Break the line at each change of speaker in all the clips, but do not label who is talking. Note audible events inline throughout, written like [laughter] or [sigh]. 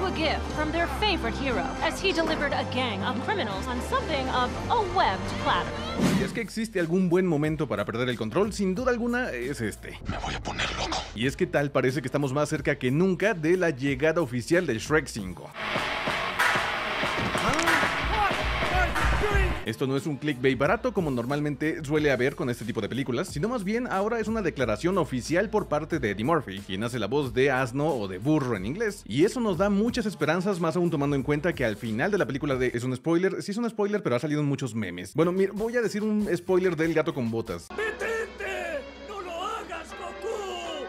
Y Si es que existe algún buen momento para perder el control, sin duda alguna es este. Me voy a poner loco. Y es que tal parece que estamos más cerca que nunca de la llegada oficial de Shrek 5. Esto no es un clickbait barato como normalmente suele haber con este tipo de películas, sino más bien ahora es una declaración oficial por parte de Eddie Murphy, quien hace la voz de asno o de burro en inglés. Y eso nos da muchas esperanzas, más aún tomando en cuenta que al final de la película de es un spoiler, sí es un spoiler, pero ha salido en muchos memes. Bueno, mira, voy a decir un spoiler del gato con botas.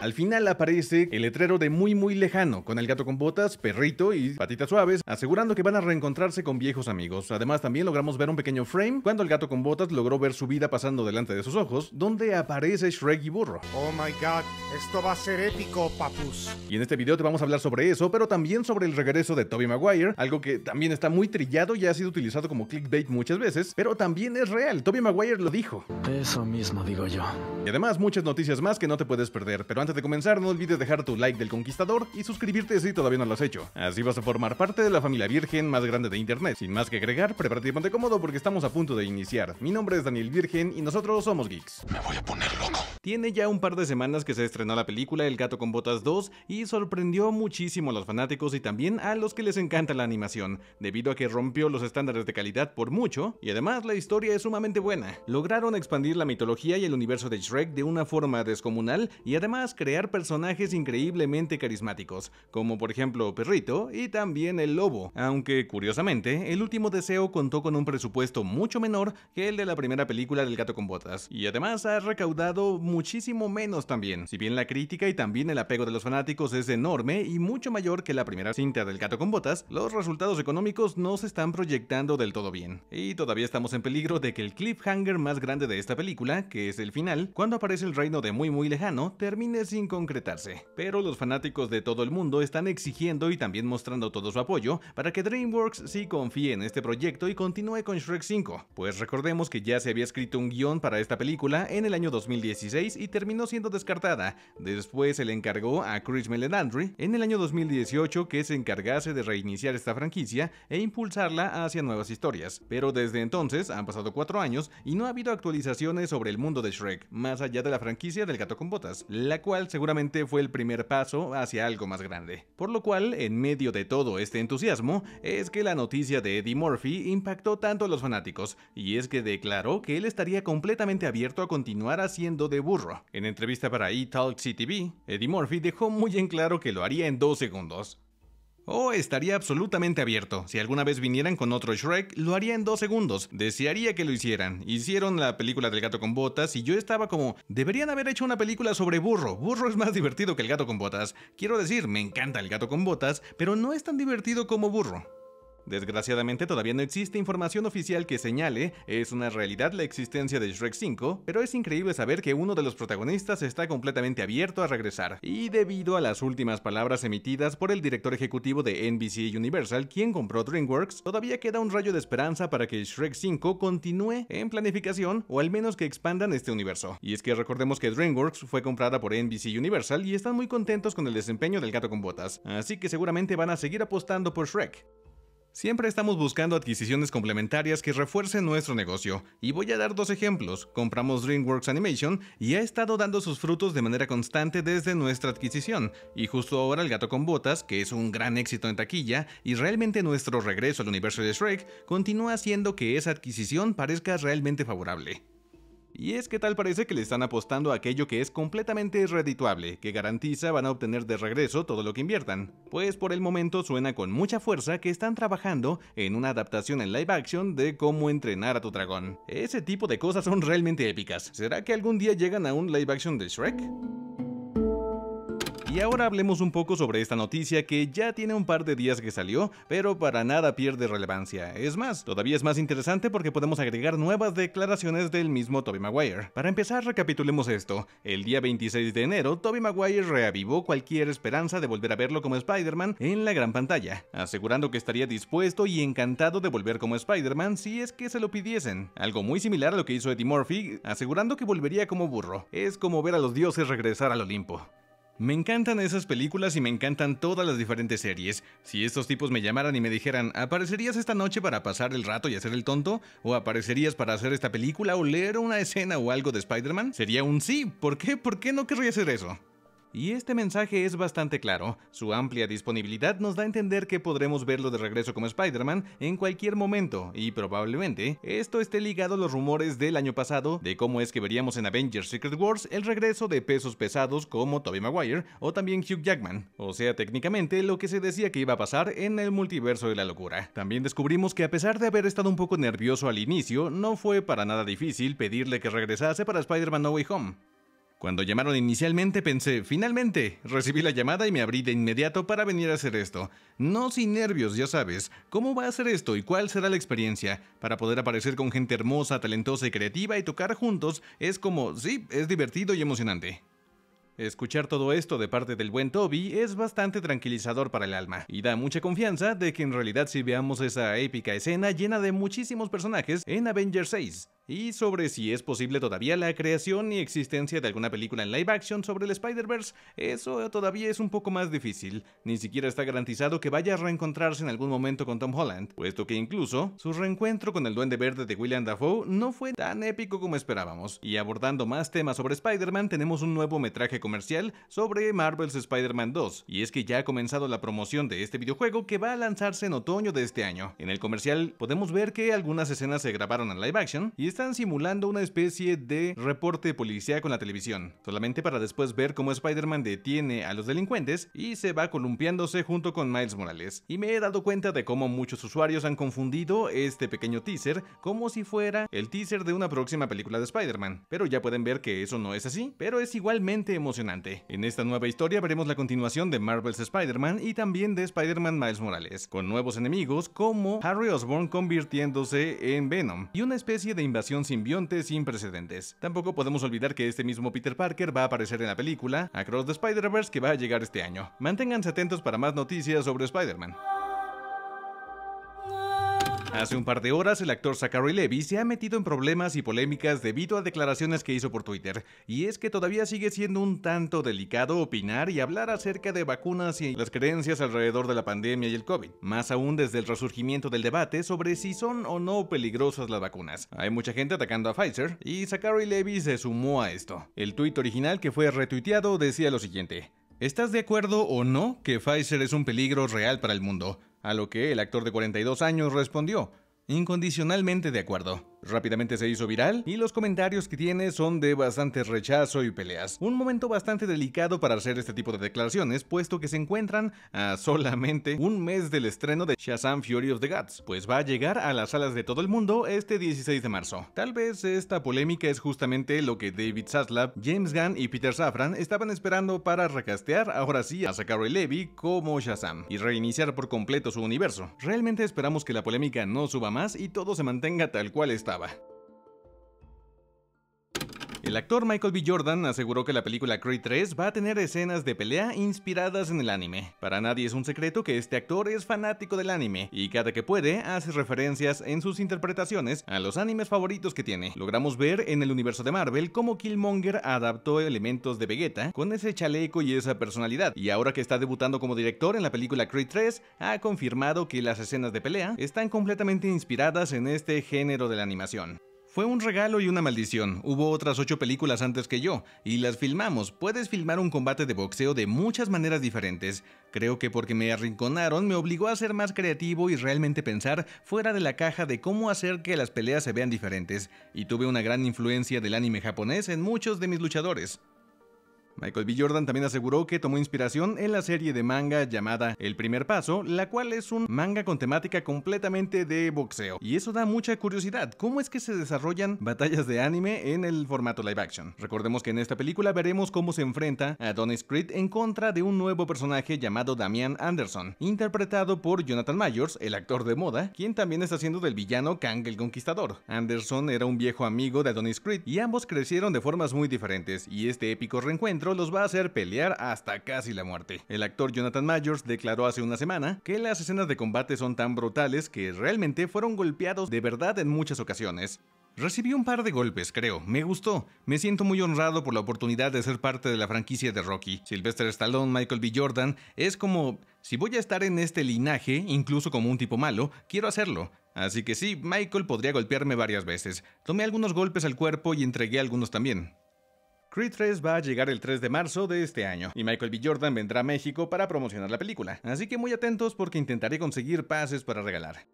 Al final aparece el letrero de muy muy lejano, con el gato con botas, perrito y patitas suaves, asegurando que van a reencontrarse con viejos amigos. Además también logramos ver un pequeño frame cuando el gato con botas logró ver su vida pasando delante de sus ojos, donde aparece Shrek y Burro. Oh my god, esto va a ser épico, papus. Y en este video te vamos a hablar sobre eso, pero también sobre el regreso de Toby Maguire, algo que también está muy trillado y ha sido utilizado como clickbait muchas veces, pero también es real, Toby Maguire lo dijo. Eso mismo digo yo. Y además muchas noticias más que no te puedes perder, pero antes de comenzar, no olvides dejar tu like del conquistador y suscribirte si todavía no lo has hecho. Así vas a formar parte de la familia virgen más grande de internet. Sin más que agregar, prepárate y ponte cómodo porque estamos a punto de iniciar. Mi nombre es Daniel Virgen y nosotros somos geeks. Me voy a poner loco. Tiene ya un par de semanas que se estrenó la película El gato con botas 2 y sorprendió muchísimo a los fanáticos y también a los que les encanta la animación, debido a que rompió los estándares de calidad por mucho y además la historia es sumamente buena. Lograron expandir la mitología y el universo de Shrek de una forma descomunal y además crear personajes increíblemente carismáticos, como por ejemplo Perrito y también el Lobo, aunque curiosamente, El Último Deseo contó con un presupuesto mucho menor que el de la primera película del Gato con Botas, y además ha recaudado muchísimo menos también, si bien la crítica y también el apego de los fanáticos es enorme y mucho mayor que la primera cinta del Gato con Botas, los resultados económicos no se están proyectando del todo bien, y todavía estamos en peligro de que el cliffhanger más grande de esta película, que es el final, cuando aparece el reino de muy muy lejano, termine sin concretarse, pero los fanáticos de todo el mundo están exigiendo y también mostrando todo su apoyo para que DreamWorks sí confíe en este proyecto y continúe con Shrek 5, pues recordemos que ya se había escrito un guión para esta película en el año 2016 y terminó siendo descartada. Después se le encargó a Chris Melendry en el año 2018 que se encargase de reiniciar esta franquicia e impulsarla hacia nuevas historias, pero desde entonces han pasado cuatro años y no ha habido actualizaciones sobre el mundo de Shrek, más allá de la franquicia del gato con botas, la seguramente fue el primer paso hacia algo más grande. Por lo cual, en medio de todo este entusiasmo, es que la noticia de Eddie Murphy impactó tanto a los fanáticos, y es que declaró que él estaría completamente abierto a continuar haciendo de burro. En entrevista para E-Talk CTV, Eddie Murphy dejó muy en claro que lo haría en dos segundos. Oh, estaría absolutamente abierto. Si alguna vez vinieran con otro Shrek, lo haría en dos segundos. Desearía que lo hicieran. Hicieron la película del gato con botas y yo estaba como, deberían haber hecho una película sobre burro. Burro es más [laughs] divertido que el gato con botas. Quiero decir, me encanta el gato con botas, pero no es tan divertido como burro. Desgraciadamente todavía no existe información oficial que señale es una realidad la existencia de Shrek 5, pero es increíble saber que uno de los protagonistas está completamente abierto a regresar, y debido a las últimas palabras emitidas por el director ejecutivo de NBC Universal, quien compró DreamWorks, todavía queda un rayo de esperanza para que Shrek 5 continúe en planificación o al menos que expandan este universo. Y es que recordemos que DreamWorks fue comprada por NBC Universal y están muy contentos con el desempeño del gato con botas, así que seguramente van a seguir apostando por Shrek. Siempre estamos buscando adquisiciones complementarias que refuercen nuestro negocio, y voy a dar dos ejemplos. Compramos DreamWorks Animation y ha estado dando sus frutos de manera constante desde nuestra adquisición, y justo ahora El Gato con Botas, que es un gran éxito en taquilla, y realmente nuestro regreso al universo de Shrek, continúa haciendo que esa adquisición parezca realmente favorable. Y es que tal parece que le están apostando a aquello que es completamente redituable, que garantiza van a obtener de regreso todo lo que inviertan. Pues por el momento suena con mucha fuerza que están trabajando en una adaptación en live action de cómo entrenar a tu dragón. Ese tipo de cosas son realmente épicas. ¿Será que algún día llegan a un live action de Shrek? Y ahora hablemos un poco sobre esta noticia que ya tiene un par de días que salió, pero para nada pierde relevancia. Es más, todavía es más interesante porque podemos agregar nuevas declaraciones del mismo Toby Maguire. Para empezar, recapitulemos esto. El día 26 de enero, Toby Maguire reavivó cualquier esperanza de volver a verlo como Spider-Man en la gran pantalla, asegurando que estaría dispuesto y encantado de volver como Spider-Man si es que se lo pidiesen. Algo muy similar a lo que hizo Eddie Murphy, asegurando que volvería como burro. Es como ver a los dioses regresar al Olimpo. Me encantan esas películas y me encantan todas las diferentes series. Si estos tipos me llamaran y me dijeran, ¿aparecerías esta noche para pasar el rato y hacer el tonto? ¿O aparecerías para hacer esta película o leer una escena o algo de Spider-Man? Sería un sí. ¿Por qué? ¿Por qué no querría hacer eso? Y este mensaje es bastante claro. Su amplia disponibilidad nos da a entender que podremos verlo de regreso como Spider-Man en cualquier momento, y probablemente esto esté ligado a los rumores del año pasado de cómo es que veríamos en Avengers Secret Wars el regreso de pesos pesados como Tobey Maguire o también Hugh Jackman, o sea, técnicamente lo que se decía que iba a pasar en el multiverso de la locura. También descubrimos que a pesar de haber estado un poco nervioso al inicio, no fue para nada difícil pedirle que regresase para Spider-Man No Way Home. Cuando llamaron inicialmente pensé, finalmente, recibí la llamada y me abrí de inmediato para venir a hacer esto. No sin nervios, ya sabes, cómo va a ser esto y cuál será la experiencia. Para poder aparecer con gente hermosa, talentosa y creativa y tocar juntos es como, sí, es divertido y emocionante. Escuchar todo esto de parte del buen Toby es bastante tranquilizador para el alma y da mucha confianza de que en realidad si veamos esa épica escena llena de muchísimos personajes en Avengers 6 y sobre si es posible todavía la creación y existencia de alguna película en live action sobre el Spider-Verse, eso todavía es un poco más difícil, ni siquiera está garantizado que vaya a reencontrarse en algún momento con Tom Holland, puesto que incluso su reencuentro con el Duende Verde de William Dafoe no fue tan épico como esperábamos, y abordando más temas sobre Spider-Man tenemos un nuevo metraje comercial sobre Marvel's Spider-Man 2, y es que ya ha comenzado la promoción de este videojuego que va a lanzarse en otoño de este año. En el comercial podemos ver que algunas escenas se grabaron en live action, y están simulando una especie de reporte policial con la televisión, solamente para después ver cómo Spider-Man detiene a los delincuentes y se va columpiándose junto con Miles Morales. Y me he dado cuenta de cómo muchos usuarios han confundido este pequeño teaser como si fuera el teaser de una próxima película de Spider-Man, pero ya pueden ver que eso no es así, pero es igualmente emocionante. En esta nueva historia veremos la continuación de Marvel's Spider-Man y también de Spider-Man Miles Morales, con nuevos enemigos como Harry Osborn convirtiéndose en Venom y una especie de invasión simbionte sin precedentes. Tampoco podemos olvidar que este mismo Peter Parker va a aparecer en la película Across the Spider-Verse que va a llegar este año. Manténganse atentos para más noticias sobre Spider-Man. Hace un par de horas, el actor Zachary Levy se ha metido en problemas y polémicas debido a declaraciones que hizo por Twitter. Y es que todavía sigue siendo un tanto delicado opinar y hablar acerca de vacunas y las creencias alrededor de la pandemia y el COVID. Más aún desde el resurgimiento del debate sobre si son o no peligrosas las vacunas. Hay mucha gente atacando a Pfizer y Zachary Levy se sumó a esto. El tuit original que fue retuiteado decía lo siguiente. ¿Estás de acuerdo o no que Pfizer es un peligro real para el mundo? a lo que el actor de 42 años respondió, incondicionalmente de acuerdo. Rápidamente se hizo viral y los comentarios que tiene son de bastante rechazo y peleas. Un momento bastante delicado para hacer este tipo de declaraciones, puesto que se encuentran a solamente un mes del estreno de Shazam Fury of the Gods, pues va a llegar a las salas de todo el mundo este 16 de marzo. Tal vez esta polémica es justamente lo que David Zaslav, James Gunn y Peter Safran estaban esperando para recastear ahora sí a Zachary Levy como Shazam y reiniciar por completo su universo. Realmente esperamos que la polémica no suba más y todo se mantenga tal cual está Bye. El actor Michael B. Jordan aseguró que la película Creed 3 va a tener escenas de pelea inspiradas en el anime. Para nadie es un secreto que este actor es fanático del anime y cada que puede hace referencias en sus interpretaciones a los animes favoritos que tiene. Logramos ver en el universo de Marvel cómo Killmonger adaptó elementos de Vegeta con ese chaleco y esa personalidad y ahora que está debutando como director en la película Creed 3 ha confirmado que las escenas de pelea están completamente inspiradas en este género de la animación. Fue un regalo y una maldición. Hubo otras ocho películas antes que yo, y las filmamos. Puedes filmar un combate de boxeo de muchas maneras diferentes. Creo que porque me arrinconaron me obligó a ser más creativo y realmente pensar fuera de la caja de cómo hacer que las peleas se vean diferentes, y tuve una gran influencia del anime japonés en muchos de mis luchadores. Michael B. Jordan también aseguró que tomó inspiración en la serie de manga llamada El Primer Paso, la cual es un manga con temática completamente de boxeo. Y eso da mucha curiosidad, ¿cómo es que se desarrollan batallas de anime en el formato live action? Recordemos que en esta película veremos cómo se enfrenta a Adonis Creed en contra de un nuevo personaje llamado Damian Anderson, interpretado por Jonathan Myers, el actor de moda, quien también está haciendo del villano Kang el Conquistador. Anderson era un viejo amigo de Donny Creed y ambos crecieron de formas muy diferentes y este épico reencuentro los va a hacer pelear hasta casi la muerte. El actor Jonathan Majors declaró hace una semana que las escenas de combate son tan brutales que realmente fueron golpeados de verdad en muchas ocasiones. Recibí un par de golpes, creo. Me gustó. Me siento muy honrado por la oportunidad de ser parte de la franquicia de Rocky. Sylvester Stallone, Michael B. Jordan, es como... Si voy a estar en este linaje, incluso como un tipo malo, quiero hacerlo. Así que sí, Michael podría golpearme varias veces. Tomé algunos golpes al cuerpo y entregué algunos también. Creed 3 va a llegar el 3 de marzo de este año y Michael B. Jordan vendrá a México para promocionar la película, así que muy atentos porque intentaré conseguir pases para regalar.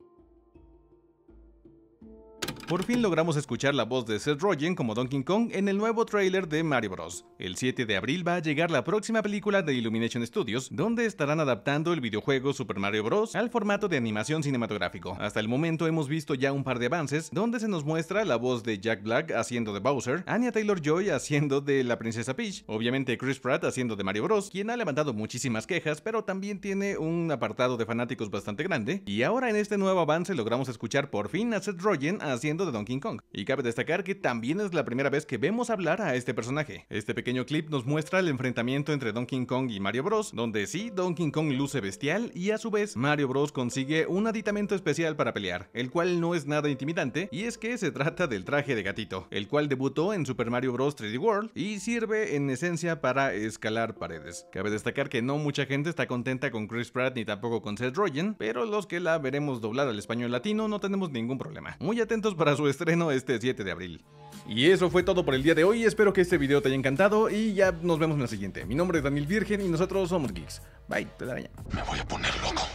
Por fin logramos escuchar la voz de Seth Rogen como Donkey Kong en el nuevo tráiler de Mario Bros. El 7 de abril va a llegar la próxima película de Illumination Studios, donde estarán adaptando el videojuego Super Mario Bros. al formato de animación cinematográfico. Hasta el momento hemos visto ya un par de avances, donde se nos muestra la voz de Jack Black haciendo de Bowser, Anya Taylor-Joy haciendo de la princesa Peach, obviamente Chris Pratt haciendo de Mario Bros, quien ha levantado muchísimas quejas, pero también tiene un apartado de fanáticos bastante grande, y ahora en este nuevo avance logramos escuchar por fin a Seth Rogen haciendo de Donkey Kong. Y cabe destacar que también es la primera vez que vemos hablar a este personaje. Este pequeño clip nos muestra el enfrentamiento entre Donkey Kong y Mario Bros, donde sí, Donkey Kong luce bestial y a su vez Mario Bros consigue un aditamento especial para pelear, el cual no es nada intimidante y es que se trata del traje de gatito, el cual debutó en Super Mario Bros 3D World y sirve en esencia para escalar paredes. Cabe destacar que no mucha gente está contenta con Chris Pratt ni tampoco con Seth Rogen, pero los que la veremos doblada al español latino no tenemos ningún problema. Muy atentos para su estreno este 7 de abril. Y eso fue todo por el día de hoy, espero que este video te haya encantado y ya nos vemos en la siguiente. Mi nombre es Daniel Virgen y nosotros somos Geeks. Bye, te Me voy a poner loco.